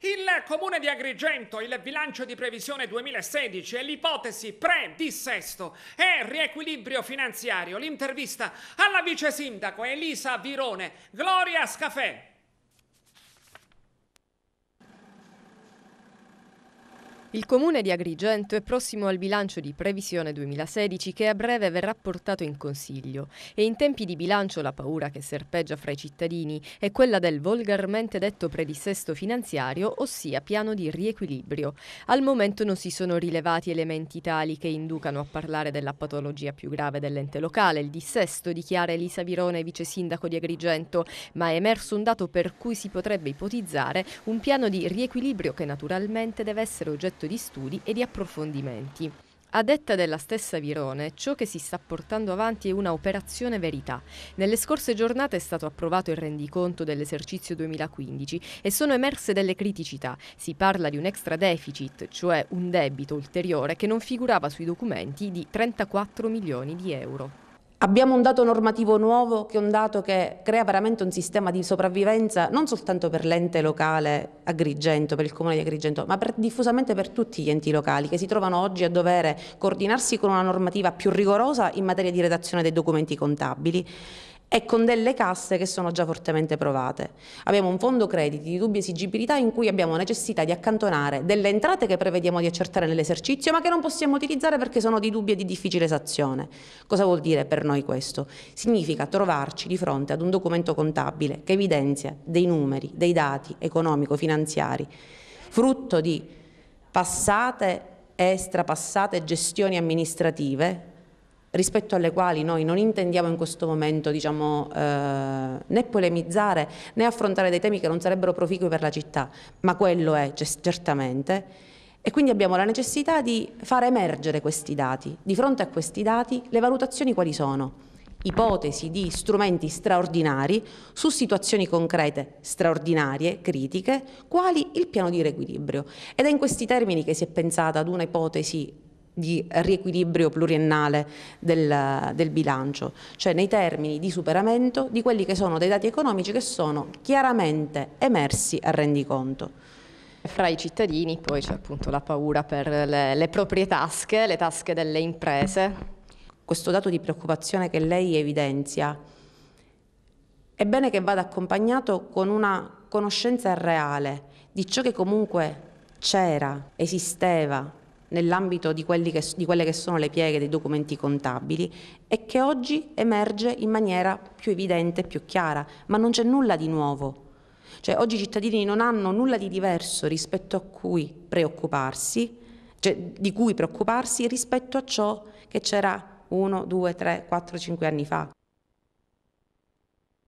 Il comune di Agrigento, il bilancio di previsione 2016 e l'ipotesi pre-dissesto e riequilibrio finanziario. L'intervista alla vice sindaco Elisa Virone, Gloria Scafè. Il comune di Agrigento è prossimo al bilancio di previsione 2016 che a breve verrà portato in consiglio e in tempi di bilancio la paura che serpeggia fra i cittadini è quella del volgarmente detto predissesto finanziario, ossia piano di riequilibrio. Al momento non si sono rilevati elementi tali che inducano a parlare della patologia più grave dell'ente locale, il dissesto, dichiara Elisa Virone, vice sindaco di Agrigento, ma è emerso un dato per cui si potrebbe ipotizzare un piano di riequilibrio che naturalmente deve essere oggetto oggetto di studi e di approfondimenti. A detta della stessa Virone, ciò che si sta portando avanti è una operazione verità. Nelle scorse giornate è stato approvato il rendiconto dell'esercizio 2015 e sono emerse delle criticità. Si parla di un extra deficit, cioè un debito ulteriore che non figurava sui documenti di 34 milioni di euro. Abbiamo un dato normativo nuovo che è un dato che crea veramente un sistema di sopravvivenza non soltanto per l'ente locale Agrigento, per il comune di Agrigento, ma per, diffusamente per tutti gli enti locali che si trovano oggi a dover coordinarsi con una normativa più rigorosa in materia di redazione dei documenti contabili e con delle casse che sono già fortemente provate. Abbiamo un fondo crediti di dubbia esigibilità in cui abbiamo necessità di accantonare delle entrate che prevediamo di accertare nell'esercizio ma che non possiamo utilizzare perché sono di dubbia e di difficile esazione. Cosa vuol dire per noi questo? Significa trovarci di fronte ad un documento contabile che evidenzia dei numeri, dei dati economico-finanziari, frutto di passate e strapassate gestioni amministrative rispetto alle quali noi non intendiamo in questo momento diciamo, eh, né polemizzare né affrontare dei temi che non sarebbero proficui per la città, ma quello è certamente. E quindi abbiamo la necessità di far emergere questi dati. Di fronte a questi dati le valutazioni quali sono? ipotesi di strumenti straordinari su situazioni concrete straordinarie, critiche, quali il piano di riequilibrio. Ed è in questi termini che si è pensata ad una ipotesi di riequilibrio pluriennale del, del, bilancio, cioè nei termini di superamento di quelli che sono dei dati economici che sono chiaramente emersi a rendiconto. Fra i cittadini poi c'è appunto la paura per le, le proprie tasche, le tasche delle imprese. Questo dato di preoccupazione che lei evidenzia è bene che vada accompagnato con una conoscenza reale di ciò che comunque c'era, esisteva, nell'ambito di, che, di quelle che sono le pieghe dei documenti contabili e che oggi emerge in maniera più evidente, e più chiara, ma non c'è nulla di nuovo. Cioè, oggi i cittadini non hanno nulla di diverso rispetto a cui preoccuparsi, cioè, di cui preoccuparsi rispetto a ciò che c'era uno, due, tre, quattro, cinque anni fa.